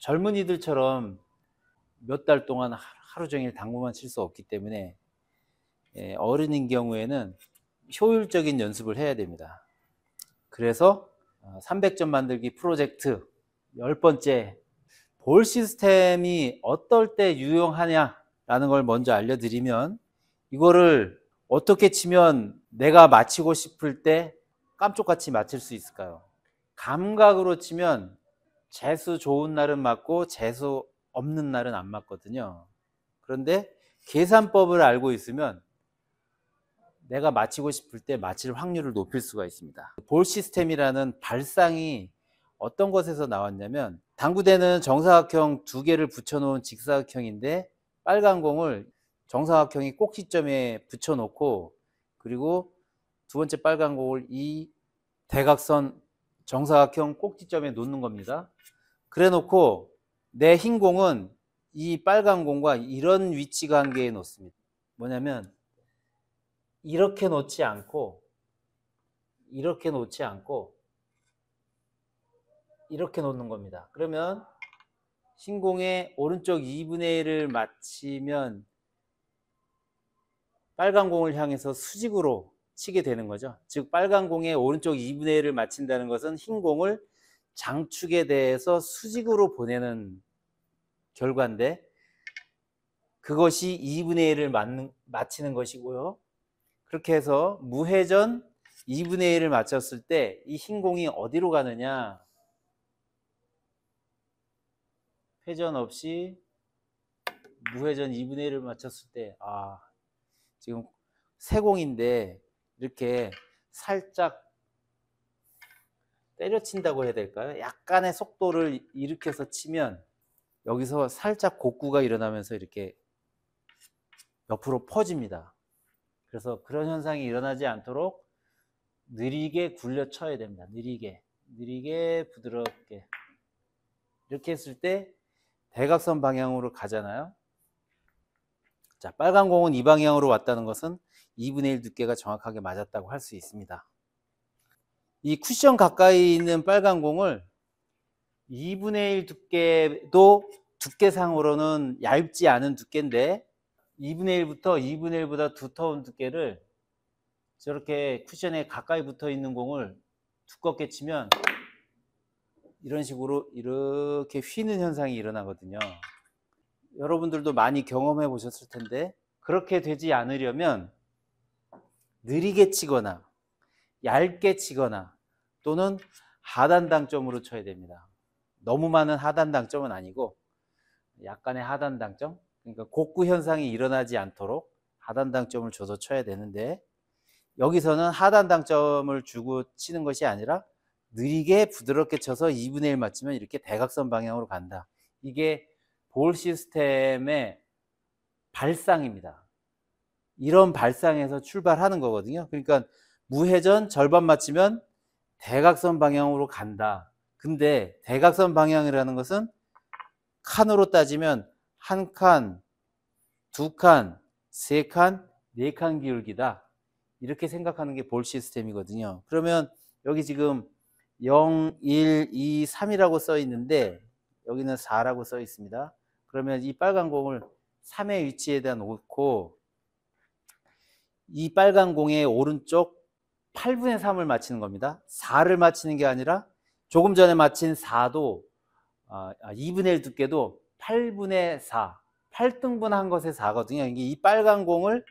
젊은이들처럼 몇 달 동안 하루 종일 당구만 칠 수 없기 때문에 예, 어른인 경우에는 효율적인 연습을 해야 됩니다. 그래서 300점 어, 만들기 프로젝트 열 번째 볼 시스템이 어떨 때 유용하냐라는 걸 먼저 알려드리면 이거를 어떻게 치면 내가 맞히고 싶을 때 깜쪽같이 맞힐 수 있을까요? 감각으로 치면 재수 좋은 날은 맞고 재수 없는 날은 안 맞거든요. 그런데 계산법을 알고 있으면 내가 맞히고 싶을 때 맞힐 확률을 높일 수가 있습니다. 볼 시스템이라는 발상이 어떤 것에서 나왔냐면 당구대는 정사각형 두 개를 붙여놓은 직사각형인데 빨간 공을 정사각형이 꼭지점에 붙여놓고 그리고 두 번째 빨간 공을 이 대각선 정사각형 꼭지점에 놓는 겁니다. 그래 놓고 내 흰 공은 이 빨간 공과 이런 위치 관계에 놓습니다. 뭐냐면 이렇게 놓지 않고 이렇게 놓지 않고 이렇게 놓는 겁니다. 그러면 신공의 오른쪽 2분의 1을 맞히면 빨간 공을 향해서 수직으로 치게 되는 거죠. 즉 빨간 공의 오른쪽 2분의 1을 맞힌다는 것은 흰 공을 장축에 대해서 수직으로 보내는 결과인데 그것이 2분의 1을 맞는, 마치는 것이고요. 그렇게 해서 무회전 2분의 1을 맞췄을 때 이 흰 공이 어디로 가느냐 회전 없이 무회전 2분의 1을 맞췄을 때아 지금 세 공인데 이렇게 살짝 때려친다고 해야 될까요? 약간의 속도를 일으켜서 치면 여기서 살짝 곡구가 일어나면서 이렇게 옆으로 퍼집니다. 그래서 그런 현상이 일어나지 않도록 느리게 굴려 쳐야 됩니다. 느리게. 느리게 부드럽게. 이렇게 했을 때 대각선 방향으로 가잖아요. 자, 빨간 공은 이 방향으로 왔다는 것은 2분의 1 두께가 정확하게 맞았다고 할 수 있습니다. 이 쿠션 가까이 있는 빨간 공을 2분의 1 두께도 두께상으로는 얇지 않은 두께인데 2분의 1부터 2분의 1보다 두터운 두께를 저렇게 쿠션에 가까이 붙어 있는 공을 두껍게 치면 이런 식으로 이렇게 휘는 현상이 일어나거든요. 여러분들도 많이 경험해 보셨을 텐데 그렇게 되지 않으려면 느리게 치거나 얇게 치거나 또는 하단 당점으로 쳐야 됩니다. 너무 많은 하단 당점은 아니고 약간의 하단 당점 그러니까 곡구 현상이 일어나지 않도록 하단 당점을 줘서 쳐야 되는데 여기서는 하단 당점을 주고 치는 것이 아니라 느리게 부드럽게 쳐서 2분의 1 맞추면 이렇게 대각선 방향으로 간다. 이게 볼 시스템의 발상입니다. 이런 발상에서 출발하는 거거든요. 그러니까 무회전 절반 맞추면 대각선 방향으로 간다. 근데 대각선 방향이라는 것은 칸으로 따지면 한 칸, 두 칸, 세 칸, 네 칸 기울기다. 이렇게 생각하는 게 볼 시스템이거든요. 그러면 여기 지금 0, 1, 2, 3이라고 써 있는데 여기는 4라고 써 있습니다. 그러면 이 빨간 공을 3의 위치에 대한 놓고 이 빨간 공의 오른쪽 8분의 3을 맞히는 겁니다. 4를 맞히는 게 아니라 조금 전에 맞힌 4도 2분의 1 두께도 8분의 4, 8등분한 것의 4거든요. 이게 이 빨간 공을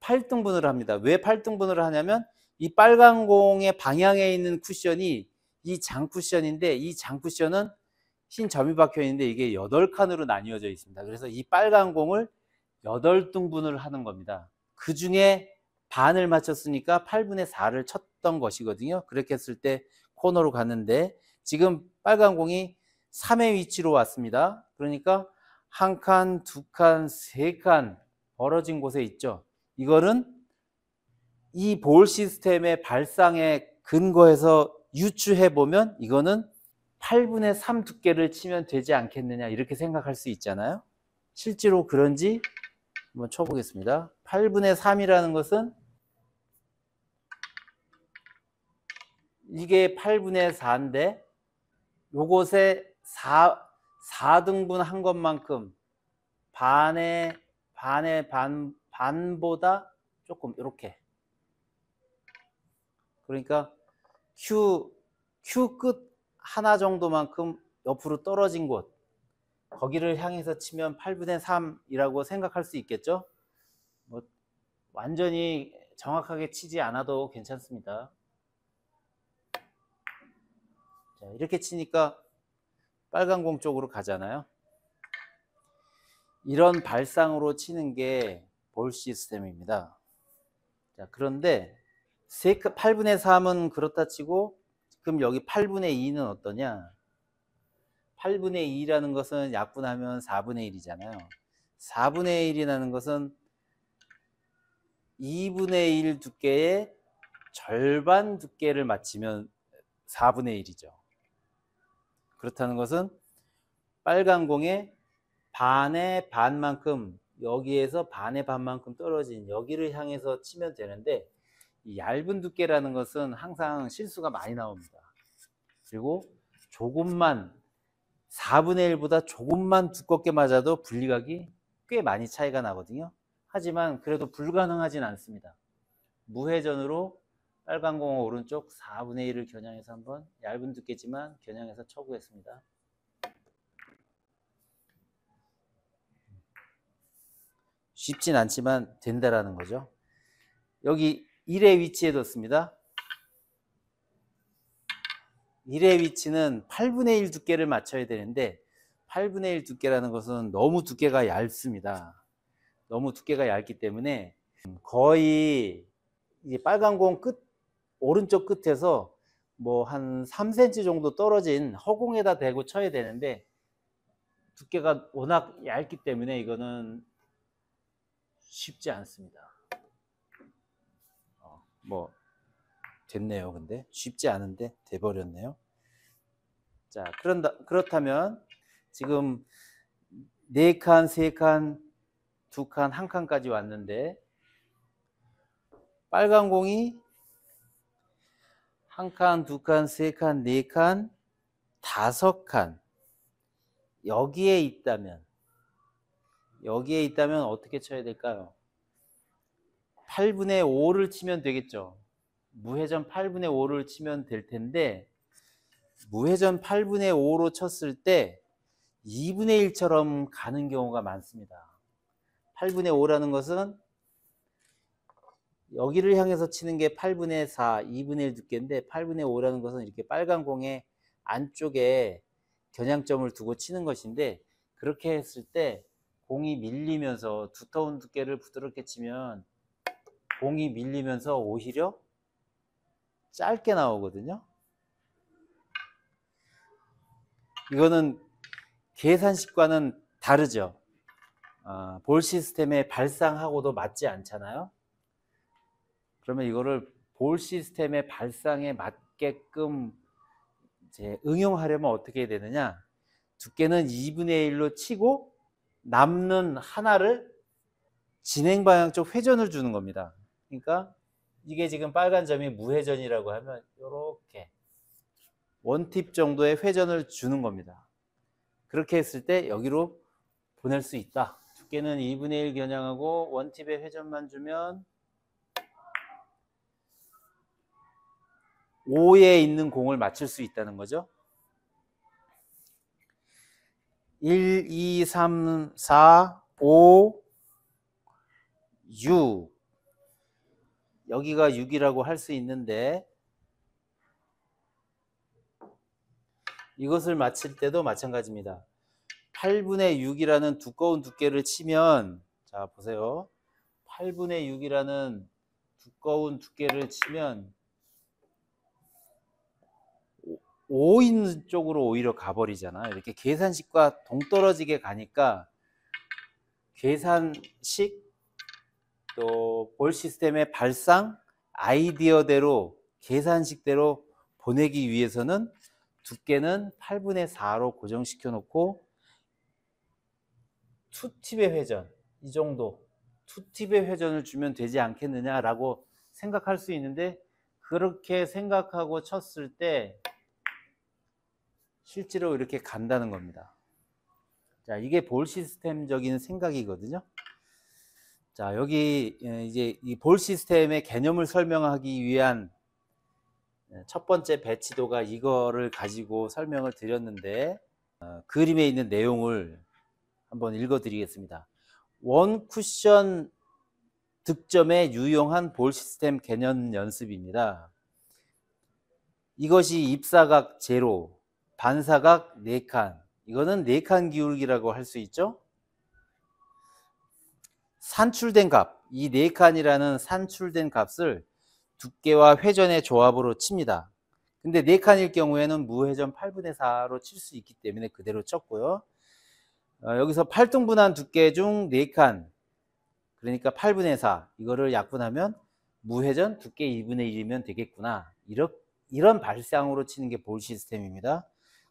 8등분을 합니다. 왜 8등분을 하냐면 이 빨간 공의 방향에 있는 쿠션이 이 장쿠션인데 이 장쿠션은 흰 점이 박혀 있는데 이게 8칸으로 나뉘어져 있습니다. 그래서 이 빨간 공을 8등분을 하는 겁니다. 그 중에 반을 맞췄으니까 8분의 4를 쳤던 것이거든요. 그렇게 했을 때 코너로 갔는데 지금 빨간 공이 3의 위치로 왔습니다. 그러니까 한 칸, 두 칸, 세 칸 벌어진 곳에 있죠. 이거는 이 볼 시스템의 발상에 근거해서 유추해 보면 이거는 8분의 3 두께를 치면 되지 않겠느냐 이렇게 생각할 수 있잖아요. 실제로 그런지 한번 쳐보겠습니다. 8분의 3이라는 것은 이게 8분의 4인데 요것에 4, 4등분 한 것만큼 반의 반의 반 반보다 조금 이렇게 그러니까 Q Q 끝 하나 정도만큼 옆으로 떨어진 곳 거기를 향해서 치면 8분의 3이라고 생각할 수 있겠죠? 완전히 정확하게 치지 않아도 괜찮습니다. 자, 이렇게 치니까 빨간 공 쪽으로 가잖아요. 이런 발상으로 치는 게 볼 시스템입니다. 자, 그런데 8분의 3은 그렇다 치고 그럼 여기 8분의 2는 어떠냐? 8분의 2라는 것은 약분하면 4분의 1이잖아요. 4분의 1이라는 것은 2분의 1 두께의 절반 두께를 맞히면 4분의 1이죠. 그렇다는 것은 빨간 공의 반의 반만큼 여기에서 반의 반만큼 떨어진 여기를 향해서 치면 되는데 얇은 두께라는 것은 항상 실수가 많이 나옵니다. 그리고 조금만 4분의 1보다 조금만 두껍게 맞아도 분리각이 꽤 많이 차이가 나거든요. 하지만 그래도 불가능하진 않습니다. 무회전으로 빨간 공 오른쪽 4분의 1을 겨냥해서 한번 얇은 두께지만 겨냥해서 쳐구했습니다. 쉽진 않지만 된다라는 거죠. 여기 1의 위치에 뒀습니다. 1의 위치는 8분의 1 두께를 맞춰야 되는데 8분의 1 두께라는 것은 너무 두께가 얇습니다. 너무 두께가 얇기 때문에 거의 이 빨간 공 끝, 오른쪽 끝에서 뭐 한 3cm 정도 떨어진 허공에다 대고 쳐야 되는데 두께가 워낙 얇기 때문에 이거는 쉽지 않습니다. 어, 뭐 됐네요. 근데 쉽지 않은데 돼버렸네요. 자, 그런다, 그렇다면 지금 4칸, 3칸, 두 칸, 한 칸까지 왔는데 빨간 공이 한 칸, 두 칸, 세 칸, 네 칸, 다섯 칸 여기에 있다면 여기에 있다면 어떻게 쳐야 될까요? 8분의 5를 치면 되겠죠. 무회전 8분의 5를 치면 될 텐데 무회전 8분의 5로 쳤을 때 2분의 1처럼 가는 경우가 많습니다. 8분의 5라는 것은 여기를 향해서 치는 게 8분의 4, 2분의 1 두께인데 8분의 5라는 것은 이렇게 빨간 공의 안쪽에 겨냥점을 두고 치는 것인데 그렇게 했을 때 공이 밀리면서 두터운 두께를 부드럽게 치면 공이 밀리면서 오히려 짧게 나오거든요. 이거는 계산식과는 다르죠. 아, 볼 시스템의 발상하고도 맞지 않잖아요. 그러면 이거를 볼 시스템의 발상에 맞게끔 이제 응용하려면 어떻게 되느냐? 두께는 2분의 1로 치고 남는 하나를 진행 방향 쪽 회전을 주는 겁니다. 그러니까 이게 지금 빨간 점이 무회전이라고 하면 이렇게 원팁 정도의 회전을 주는 겁니다. 그렇게 했을 때 여기로 보낼 수 있다. 두께는 2분의 1 겨냥하고 원팁에 회전만 주면 5에 있는 공을 맞출 수 있다는 거죠. 1, 2, 3, 4, 5, 6 여기가 6이라고 할 수 있는데 이것을 맞힐 때도 마찬가지입니다. 8분의 6이라는 두꺼운 두께를 치면 자 보세요. 8분의 6이라는 두꺼운 두께를 치면 5인 쪽으로 오히려 가버리잖아. 이렇게 계산식과 동떨어지게 가니까 계산식 또 볼 시스템의 발상 아이디어대로 계산식대로 보내기 위해서는 두께는 8분의 4로 고정시켜 놓고 투팁의 회전 이 정도 투팁의 회전을 주면 되지 않겠느냐라고 생각할 수 있는데 그렇게 생각하고 쳤을 때 실제로 이렇게 간다는 겁니다. 자, 이게 볼 시스템적인 생각이거든요. 자, 여기 예, 이제 이 볼 시스템의 개념을 설명하기 위한 예, 첫 번째 배치도가 이거를 가지고 설명을 드렸는데 어, 그림에 있는 내용을 한번 읽어드리겠습니다. 원 쿠션 득점에 유용한 볼 시스템 개념 연습입니다. 이것이 입사각 제로, 반사각 4칸, 이거는 4칸 기울기라고 할 수 있죠. 산출된 값, 이 4칸이라는 산출된 값을 두께와 회전의 조합으로 칩니다. 근데 4칸일 경우에는 무회전 8분의 4로 칠 수 있기 때문에 그대로 쳤고요. 어, 여기서 8등분한 두께 중 4칸 그러니까 8분의 4 이거를 약분하면 무회전 두께 2분의 1이면 되겠구나 이런, 이런 발상으로 치는 게 볼 시스템입니다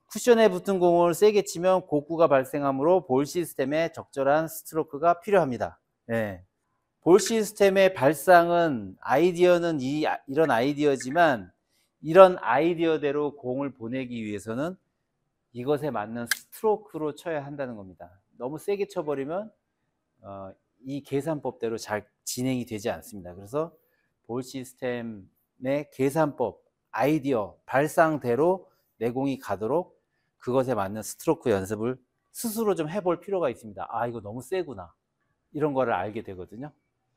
쿠션에 붙은 공을 세게 치면 곡구가 발생하므로 볼 시스템에 적절한 스트로크가 필요합니다 예. 볼 시스템의 발상은 아이디어는 이, 이런 아이디어지만 이런 아이디어대로 공을 보내기 위해서는 이것에 맞는 스트로크로 쳐야 한다는 겁니다. 너무 세게 쳐버리면 어, 이 계산법대로 잘 진행이 되지 않습니다. 그래서 볼 시스템의 계산법, 아이디어, 발상대로 내공이 가도록 그것에 맞는 스트로크 연습을 스스로 좀 해볼 필요가 있습니다. 아, 이거 너무 세구나. 이런 거를 알게 되거든요.